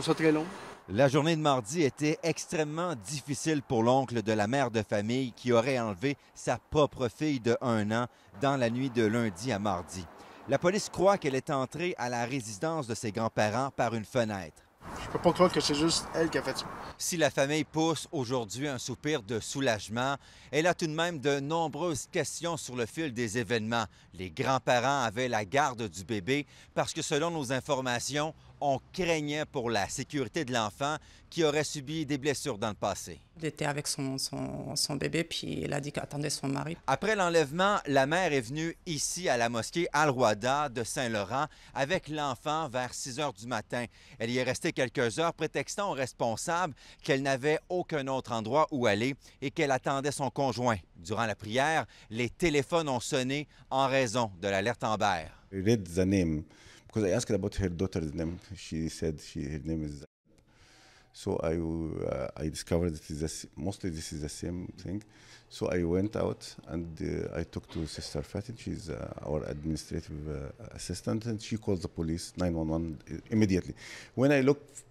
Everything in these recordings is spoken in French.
très La journée de mardi était extrêmement difficile pour l'oncle de la mère de famille qui aurait enlevé sa propre fille de un an dans la nuit de lundi à mardi. La police croit qu'elle est entrée à la résidence de ses grands-parents par une fenêtre peux pas croire que c'est juste elle qui a fait ça. Si la famille pousse aujourd'hui un soupir de soulagement, elle a tout de même de nombreuses questions sur le fil des événements. Les grands-parents avaient la garde du bébé parce que, selon nos informations, on craignait pour la sécurité de l'enfant qui aurait subi des blessures dans le passé. Il était avec son, son, bébé, puis elle a dit qu'elle attendait son mari. Après l'enlèvement, la mère est venue ici à la mosquée Al-Wada de Saint-Laurent avec l'enfant vers 6 h du matin. Elle y est restée quelques quelques heures, prétextant aux responsables qu'elle n'avait aucun autre endroit où aller et qu'elle attendait son conjoint. Durant la prière, les téléphones ont sonné en raison de l'alerte Amber. because I asked about her daughter's name. She said her name is. So I uh, I discovered that mostly this is the same thing. So I went out and uh, I talked to Sister Fatin. She's uh, our administrative uh, assistant, and she called the police 911 immediately. When I looked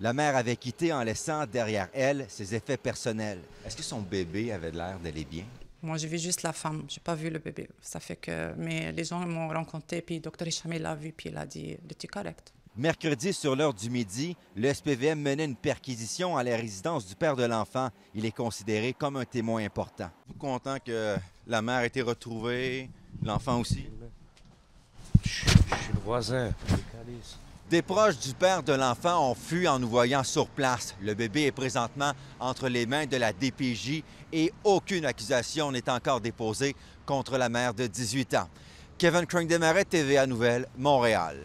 la mère avait quitté en laissant derrière elle ses effets personnels. Est-ce que son bébé avait l'air d'aller bien? Moi, j'ai vu juste la femme, j'ai pas vu le bébé. Ça fait que, mais les gens m'ont rencontré, puis le docteur l'a vu, puis il a dit, tu c'était correct. Mercredi, sur l'heure du midi, le SPVM menait une perquisition à la résidence du père de l'enfant. Il est considéré comme un témoin important. Vous content que la mère ait été retrouvée, l'enfant aussi. Des proches du père de l'enfant ont fui en nous voyant sur place. Le bébé est présentement entre les mains de la DPJ et aucune accusation n'est encore déposée contre la mère de 18 ans. Kevin crank desmarais TVA Nouvelle, Montréal.